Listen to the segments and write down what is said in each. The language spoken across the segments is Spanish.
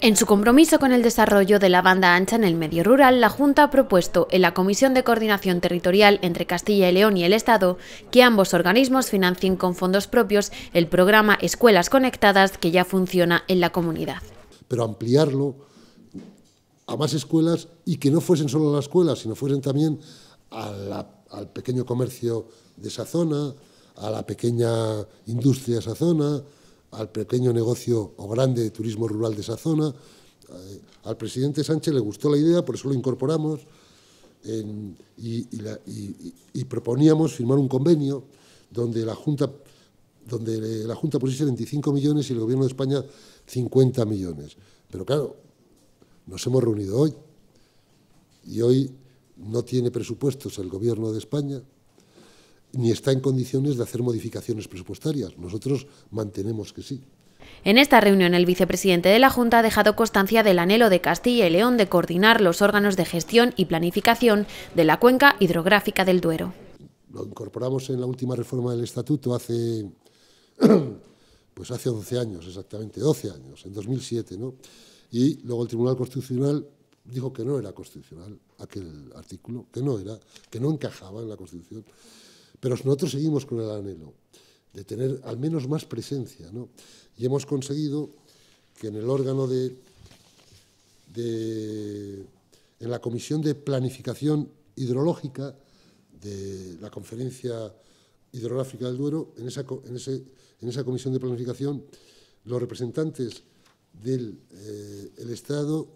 En su compromiso con el desarrollo de la banda ancha en el medio rural, la Junta ha propuesto en la Comisión de Coordinación Territorial entre Castilla y León y el Estado que ambos organismos financien con fondos propios el programa Escuelas Conectadas que ya funciona en la comunidad. Pero ampliarlo a más escuelas y que no fuesen solo las escuelas, sino fuesen también al pequeño comercio de esa zona, a la pequeña industria de esa zona, al pequeño negocio o grande de turismo rural de esa zona. Eh, al presidente Sánchez le gustó la idea, por eso lo incorporamos y, proponíamos firmar un convenio donde la Junta donde la Junta pusiese 25 millones y el Gobierno de España 50 millones. Pero claro, nos hemos reunido hoy y hoy no tiene presupuestos el Gobierno de España, ni está en condiciones de hacer modificaciones presupuestarias. Nosotros mantenemos que sí. En esta reunión, el vicepresidente de la Junta ha dejado constancia del anhelo de Castilla y León de coordinar los órganos de gestión y planificación de la cuenca hidrográfica del Duero. Lo incorporamos en la última reforma del Estatuto hace, pues hace 11 años, exactamente, 12 años, en 2007. ¿no? Y luego el Tribunal Constitucional dijo que no era constitucional aquel artículo, que no, era, que no encajaba en la Constitución. Pero nosotros seguimos con el anhelo de tener al menos más presencia, Y hemos conseguido que en el órgano de, de en la Comisión de Planificación Hidrológica de la Conferencia Hidrográfica del Duero, en esa, en esa Comisión de Planificación, los representantes del eh, Estado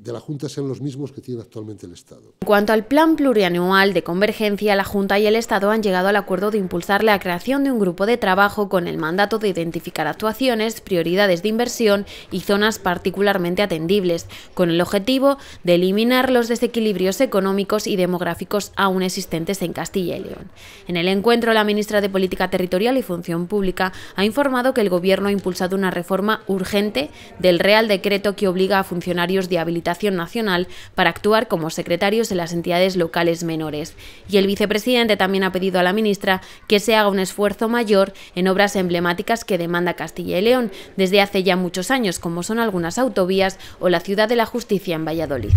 de la Junta sean los mismos que tiene actualmente el Estado. En cuanto al plan plurianual de convergencia, la Junta y el Estado han llegado al acuerdo de impulsar la creación de un grupo de trabajo con el mandato de identificar actuaciones, prioridades de inversión y zonas particularmente atendibles, con el objetivo de eliminar los desequilibrios económicos y demográficos aún existentes en Castilla y León. En el encuentro, la ministra de Política Territorial y Función Pública ha informado que el Gobierno ha impulsado una reforma urgente del Real Decreto que obliga a funcionarios de habilitación Nacional para actuar como secretarios de las entidades locales menores. Y el vicepresidente también ha pedido a la ministra que se haga un esfuerzo mayor en obras emblemáticas que demanda Castilla y León desde hace ya muchos años, como son algunas autovías o la Ciudad de la Justicia en Valladolid.